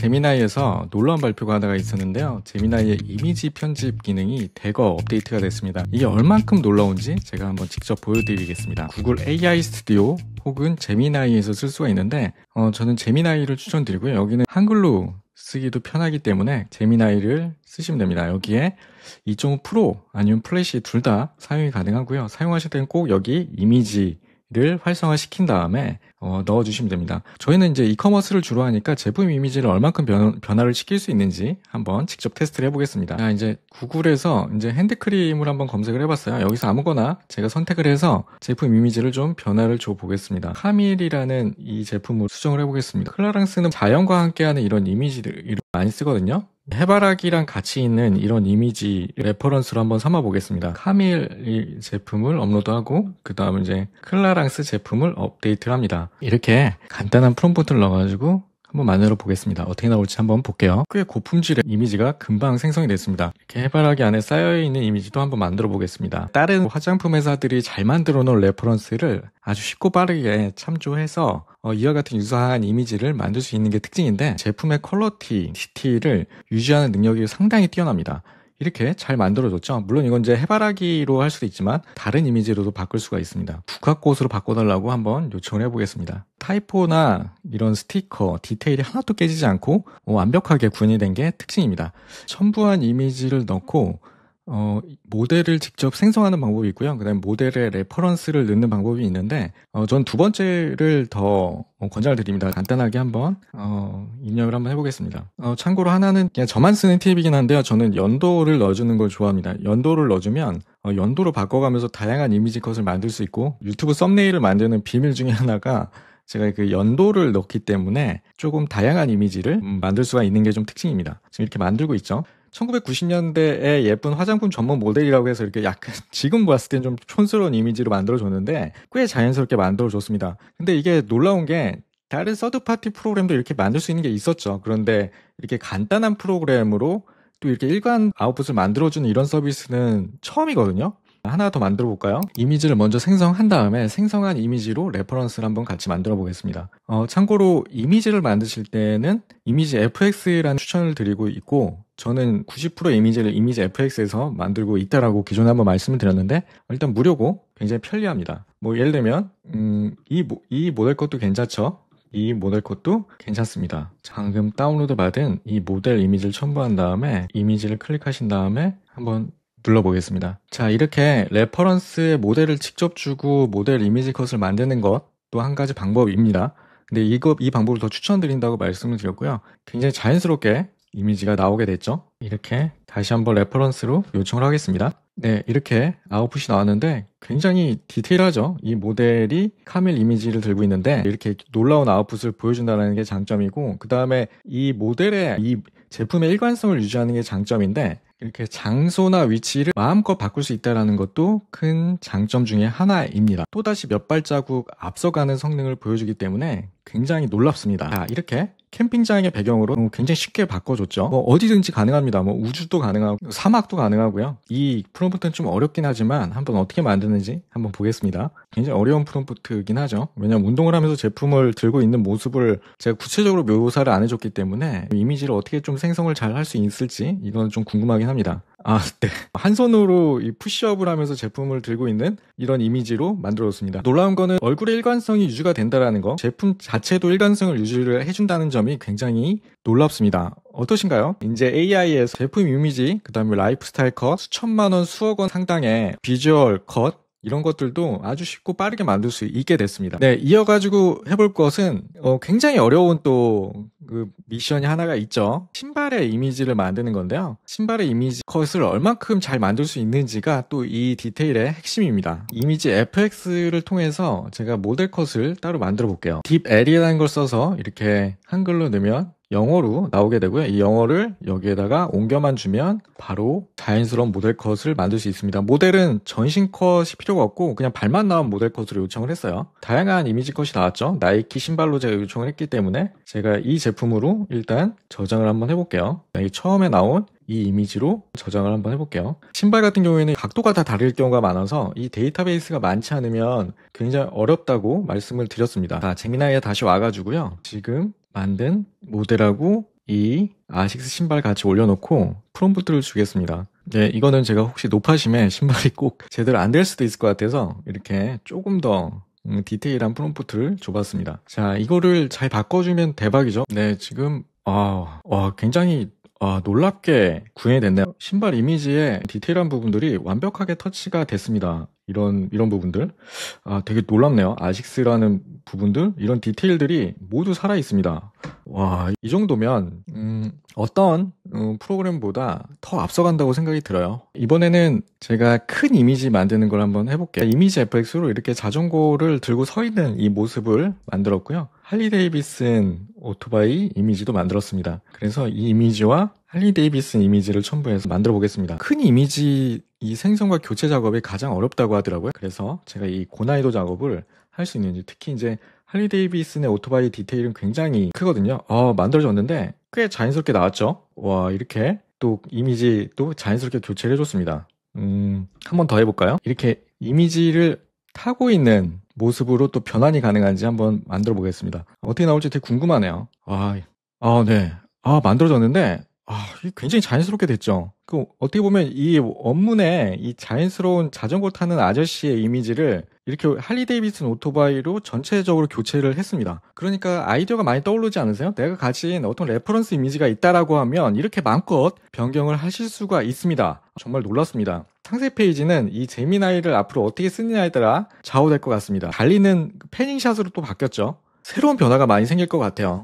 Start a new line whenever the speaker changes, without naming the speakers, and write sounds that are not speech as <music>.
제미나이에서 놀라운 발표가 하나가 있었는데요. 제미나이의 이미지 편집 기능이 대거 업데이트가 됐습니다. 이게 얼만큼 놀라운지 제가 한번 직접 보여드리겠습니다. 구글 AI 스튜디오 혹은 제미나이에서 쓸 수가 있는데 어, 저는 제미나이를 추천드리고요. 여기는 한글로 쓰기도 편하기 때문에 제미나이를 쓰시면 됩니다. 여기에 2.5 프로 아니면 플래시 둘 다 사용이 가능하고요. 사용하실 때는 꼭 여기 이미지 를 활성화시킨 다음에 어, 넣어주시면 됩니다. 저희는 이제 이커머스를 주로 하니까 제품 이미지를 얼만큼 변, 변화를 시킬 수 있는지 한번 직접 테스트를 해보겠습니다. 자, 이제 구글에서 이제 핸드크림을 한번 검색을 해봤어요. 여기서 아무거나 제가 선택을 해서 제품 이미지를 좀 변화를 줘보겠습니다. 카밀이라는 이 제품을 수정을 해보겠습니다. 클라랑스는 자연과 함께하는 이런 이미지를 많이 쓰거든요. 해바라기랑 같이 있는 이런 이미지 레퍼런스로 한번 삼아 보겠습니다. 카밀 제품을 업로드하고 그 다음 이제 클라랑스 제품을 업데이트를 합니다. 이렇게 간단한 프롬프트를 넣어가지고 한번 만들어 보겠습니다. 어떻게 나올지 한번 볼게요. 꽤 고품질의 이미지가 금방 생성이 됐습니다. 이렇게 해바라기 안에 쌓여있는 이미지도 한번 만들어 보겠습니다. 다른 화장품 회사들이 잘 만들어 놓은 레퍼런스를 아주 쉽고 빠르게 참조해서 어, 이와 같은 유사한 이미지를 만들 수 있는 게 특징인데 제품의 퀄러티, 디티를 유지하는 능력이 상당히 뛰어납니다. 이렇게 잘만들어졌죠 물론 이건 이제 해바라기로 할 수도 있지만 다른 이미지로도 바꿀 수가 있습니다. 국화꽃으로 바꿔달라고 한번 요청을 해보겠습니다. 타이포나 이런 스티커 디테일이 하나도 깨지지 않고 완벽하게 구현이 된 게 특징입니다. 첨부한 이미지를 넣고 어, 모델을 직접 생성하는 방법이 있고요. 그 다음에 모델에 레퍼런스를 넣는 방법이 있는데, 어, 전 두 번째를 더 권장을 드립니다. 간단하게 한번, 어, 입력을 한번 해보겠습니다. 어, 참고로 하나는 그냥 저만 쓰는 팁이긴 한데요. 저는 연도를 넣어주는 걸 좋아합니다. 연도를 넣어주면, 어, 연도로 바꿔가면서 다양한 이미지 컷을 만들 수 있고, 유튜브 썸네일을 만드는 비밀 중에 하나가, 제가 그 연도를 넣기 때문에 조금 다양한 이미지를 만들 수가 있는 게 좀 특징입니다. 지금 이렇게 만들고 있죠. 1990년대에 예쁜 화장품 전문 모델이라고 해서 이렇게 약간 <laughs> 지금 봤을 땐 좀 촌스러운 이미지로 만들어줬는데 꽤 자연스럽게 만들어줬습니다. 근데 이게 놀라운 게 다른 서드파티 프로그램도 이렇게 만들 수 있는 게 있었죠. 그런데 이렇게 간단한 프로그램으로 또 이렇게 일관 아웃풋을 만들어주는 이런 서비스는 처음이거든요. 하나 더 만들어 볼까요? 이미지를 먼저 생성한 다음에 생성한 이미지로 레퍼런스를 한번 같이 만들어 보겠습니다. 어, 참고로 이미지를 만드실 때는 이미지 fx라는 추천을 드리고 있고 저는 90% 이미지를 이미지 fx에서 만들고 있다라고 기존에 한번 말씀을 드렸는데 일단 무료고 굉장히 편리합니다. 뭐 예를 들면 음, 이, 이 모델 것도 괜찮죠? 이 모델 것도 괜찮습니다. 방금 다운로드 받은 이 모델 이미지를 첨부한 다음에 이미지를 클릭하신 다음에 한번 눌러보겠습니다. 자, 이렇게 레퍼런스의 모델을 직접 주고 모델 이미지 컷을 만드는 것도 한 가지 방법입니다. 근데 이거, 이 방법을 더 추천드린다고 말씀을 드렸고요. 굉장히 자연스럽게 이미지가 나오게 됐죠. 이렇게 다시 한번 레퍼런스로 요청을 하겠습니다. 네, 이렇게 아웃풋이 나왔는데 굉장히 디테일하죠. 이 모델이 카밀 이미지를 들고 있는데 이렇게 놀라운 아웃풋을 보여준다는 게 장점이고 그 다음에 이 모델의 이 제품의 일관성을 유지하는 게 장점인데 이렇게 장소나 위치를 마음껏 바꿀 수 있다는 것도 큰 장점 중의 하나입니다. 또다시 몇 발자국 앞서가는 성능을 보여주기 때문에 굉장히 놀랍습니다. 자, 이렇게 캠핑장의 배경으로 어, 굉장히 쉽게 바꿔줬죠. 뭐 어디든지 가능합니다. 뭐 우주도 가능하고 사막도 가능하고요. 이 프롬프트는 좀 어렵긴 하지만 한번 어떻게 만드는지 한번 보겠습니다. 굉장히 어려운 프롬프트이긴 하죠. 왜냐하면 운동을 하면서 제품을 들고 있는 모습을 제가 구체적으로 묘사를 안 해줬기 때문에 이미지를 어떻게 좀 생성을 잘 할 수 있을지 이건 좀 궁금하긴 합니다. 아, 네. 한 손으로 이 푸시업을 하면서 제품을 들고 있는 이런 이미지로 만들었습니다. 놀라운 거는 얼굴의 일관성이 유지가 된다라는 거, 제품 자체도 일관성을 유지를 해준다는 점이 굉장히 놀랍습니다. 어떠신가요? 이제 AI에서 제품 이미지, 그 다음에 라이프 스타일 컷, 수천만 원, 수억 원 상당의 비주얼 컷, 이런 것들도 아주 쉽고 빠르게 만들 수 있게 됐습니다. 네, 이어가지고 해볼 것은 어, 굉장히 어려운 또그 미션이 하나가 있죠. 신발의 이미지를 만드는 건데요. 신발의 이미지 컷을 얼만큼 잘 만들 수 있는지가 또 이 디테일의 핵심입니다. 이미지 FX를 통해서 제가 모델 컷을 따로 만들어 볼게요. 딥 L이라는 걸 써서 이렇게 한글로 넣으면 영어로 나오게 되고요. 이 영어를 여기에다가 옮겨만 주면 바로 자연스러운 모델 컷을 만들 수 있습니다. 모델은 전신 컷이 필요가 없고 그냥 발만 나온 모델 컷으로 요청을 했어요. 다양한 이미지 컷이 나왔죠. 나이키 신발로 제가 요청을 했기 때문에 제가 이 제품으로 일단 저장을 한번 해볼게요. 여기 네, 처음에 나온 이 이미지로 저장을 한번 해볼게요. 신발 같은 경우에는 각도가 다 다를 경우가 많아서 이 데이터베이스가 많지 않으면 굉장히 어렵다고 말씀을 드렸습니다. 자, 재미나이에 다시 와가지고요. 지금 만든 모델하고 이 아식스 신발 같이 올려놓고 프롬프트를 주겠습니다. 네, 이거는 제가 혹시 높아심에 신발이 꼭 제대로 안 될 수도 있을 것 같아서 이렇게 조금 더 음, 디테일한 프롬프트를 줘봤습니다. 자, 이거를 잘 바꿔주면 대박이죠? 네, 지금, 아, 와, 굉장히 아, 놀랍게 구현 됐네요. 신발 이미지의 디테일한 부분들이 완벽하게 터치가 됐습니다. 이런, 이런 부분들. 아, 되게 놀랍네요. 아식스라는 부분들, 이런 디테일들이 모두 살아있습니다. 와, 이 정도면, 음, 어떤 음, 프로그램보다 더 앞서간다고 생각이 들어요. 이번에는 제가 큰 이미지 만드는 걸 한번 해볼게요. 이미지 FX로 이렇게 자전거를 들고 서 있는 이 모습을 만들었고요. 할리 데이비슨 오토바이 이미지도 만들었습니다. 그래서 이 이미지와 할리 데이비슨 이미지를 첨부해서 만들어 보겠습니다. 큰 이미지 이 생성과 교체 작업이 가장 어렵다고 하더라고요. 그래서 제가 이 고난이도 작업을 할 수 있는지 특히 이제 할리 데이비슨의 오토바이 디테일은 굉장히 크거든요. 어, 만들어졌는데 꽤 자연스럽게 나왔죠. 와 이렇게 또 이미지 도 자연스럽게 교체를 해줬습니다. 음, 한번 더 해볼까요? 이렇게 이미지를 타고 있는 모습으로 또 변환이 가능한지 한번 만들어 보겠습니다. 어떻게 나올지 되게 궁금하네요. 아, 예. 아, 네. 아, 만들어졌는데, 아, 굉장히 자연스럽게 됐죠. 그, 어떻게 보면 이 원문에 이 자연스러운 자전거 타는 아저씨의 이미지를 이렇게 할리 데이비슨 오토바이로 전체적으로 교체를 했습니다. 그러니까 아이디어가 많이 떠오르지 않으세요? 내가 가진 어떤 레퍼런스 이미지가 있다라고 하면 이렇게 마음껏 변경을 하실 수가 있습니다. 정말 놀랐습니다. 상세 페이지는 이 제미나이를 앞으로 어떻게 쓰느냐에 따라 좌우될 것 같습니다. 달리는 그 패닝샷으로 또 바뀌었죠. 새로운 변화가 많이 생길 것 같아요.